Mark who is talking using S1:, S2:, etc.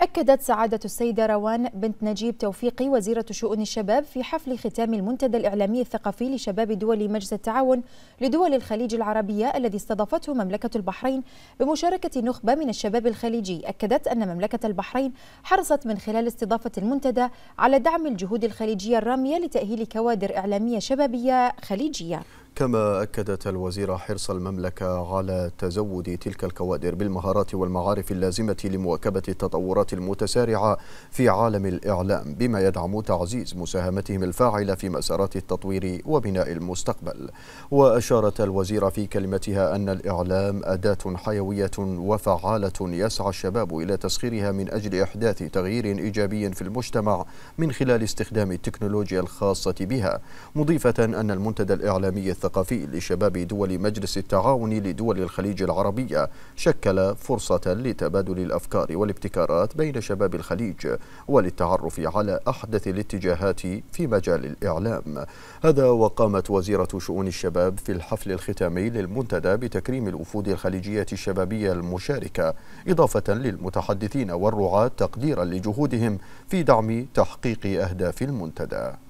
S1: أكدت سعادة السيدة روان بنت نجيب توفيقي وزيرة شؤون الشباب في حفل ختام المنتدى الإعلامي الثقافي لشباب دول مجلس التعاون لدول الخليج العربية الذي استضافته مملكة البحرين بمشاركة نخبة من الشباب الخليجي أكدت أن مملكة البحرين حرصت من خلال استضافة المنتدى على دعم الجهود الخليجية الرامية لتأهيل كوادر إعلامية شبابية خليجية
S2: كما أكدت الوزيرة حرص المملكة على تزود تلك الكوادر بالمهارات والمعارف اللازمة لمواكبة التطورات المتسارعة في عالم الإعلام بما يدعم تعزيز مساهمتهم الفاعلة في مسارات التطوير وبناء المستقبل وأشارت الوزيرة في كلمتها أن الإعلام أداة حيوية وفعالة يسعى الشباب إلى تسخيرها من أجل إحداث تغيير إيجابي في المجتمع من خلال استخدام التكنولوجيا الخاصة بها مضيفة أن المنتدى الإعلامي الثقافي الثقافي لشباب دول مجلس التعاون لدول الخليج العربية شكل فرصة لتبادل الأفكار والابتكارات بين شباب الخليج وللتعرف على أحدث الاتجاهات في مجال الإعلام هذا وقامت وزيرة شؤون الشباب في الحفل الختامي للمنتدى بتكريم الوفود الخليجية الشبابية المشاركة إضافة للمتحدثين والرعاة تقديرا لجهودهم في دعم تحقيق أهداف
S1: المنتدى